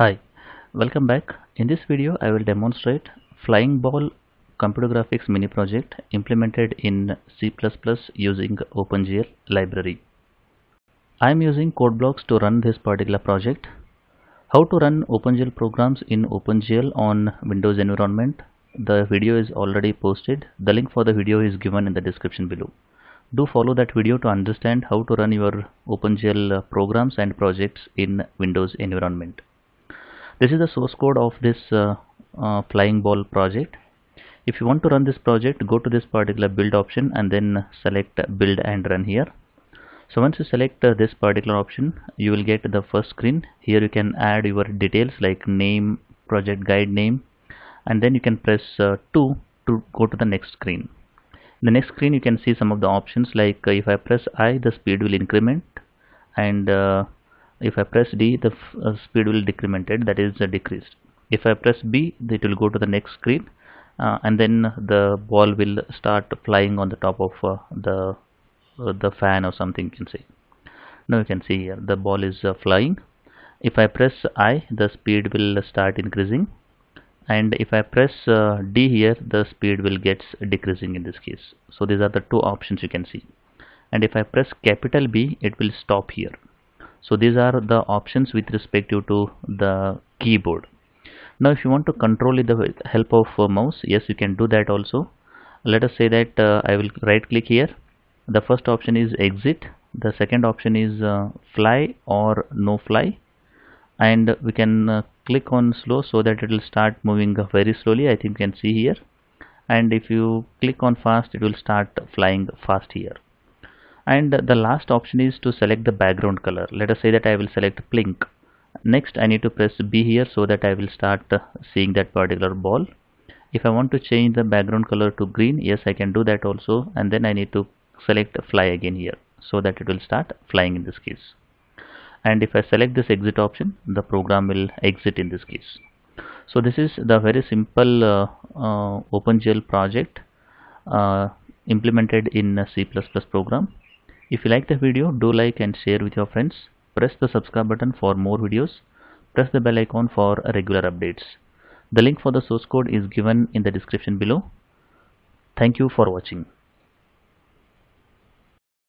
Hi, welcome back. In this video I will demonstrate Flying Ball computer graphics mini project implemented in C++ using OpenGL library. I am using code blocks to run this particular project. How to run OpenGL programs in OpenGL on Windows environment. The video is already posted. The link for the video is given in the description below. Do follow that video to understand how to run your OpenGL programs and projects in Windows environment this is the source code of this uh, uh, flying ball project if you want to run this project go to this particular build option and then select build and run here so once you select uh, this particular option you will get the first screen here you can add your details like name project guide name and then you can press uh, 2 to go to the next screen in the next screen you can see some of the options like uh, if I press I the speed will increment and uh, if I press D the uh, speed will decremented that is uh, decreased if I press B it will go to the next screen uh, and then the ball will start flying on the top of uh, the uh, the fan or something you can see now you can see here the ball is uh, flying if I press I the speed will start increasing and if I press D here the speed will gets decreasing in this case so these are the two options you can see and if I press capital B it will stop here so these are the options with respect to the keyboard now if you want to control it with help of mouse yes you can do that also let us say that uh, I will right click here the first option is exit the second option is uh, fly or no fly and we can uh, click on slow so that it will start moving very slowly I think you can see here and if you click on fast it will start flying fast here and the last option is to select the background color let us say that I will select plink next I need to press B here so that I will start uh, seeing that particular ball if I want to change the background color to green yes I can do that also and then I need to select fly again here so that it will start flying in this case and if I select this exit option the program will exit in this case so this is the very simple uh, uh, OpenGL project uh, implemented in C++ program if you like the video, do like and share with your friends. Press the subscribe button for more videos. Press the bell icon for regular updates. The link for the source code is given in the description below. Thank you for watching.